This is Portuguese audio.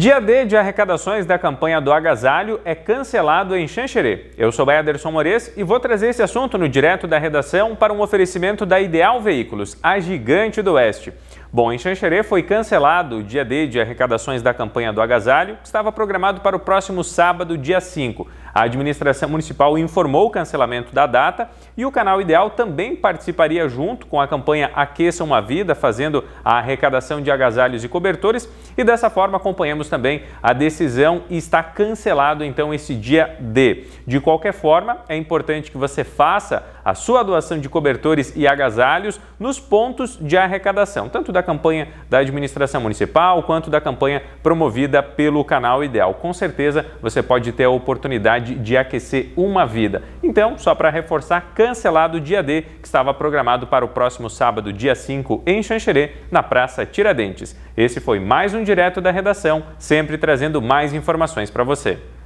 Dia D de arrecadações da campanha do agasalho é cancelado em Xanxerê. Eu sou Bayaderson Mores e vou trazer esse assunto no direto da redação para um oferecimento da Ideal Veículos, a gigante do Oeste. Bom, em Xanxerê foi cancelado o dia D de arrecadações da campanha do agasalho, que estava programado para o próximo sábado, dia 5. A administração municipal informou o cancelamento da data e o canal Ideal também participaria junto com a campanha Aqueça uma Vida, fazendo a arrecadação de agasalhos e cobertores. E dessa forma acompanhamos também a decisão e está cancelado então esse dia D. De qualquer forma, é importante que você faça a sua doação de cobertores e agasalhos nos pontos de arrecadação, tanto da campanha da administração municipal quanto da campanha promovida pelo canal Ideal. Com certeza você pode ter a oportunidade possibilidade de aquecer uma vida. Então, só para reforçar, cancelado o dia D, que estava programado para o próximo sábado, dia 5, em Xanxerê, na Praça Tiradentes. Esse foi mais um direto da redação, sempre trazendo mais informações para você.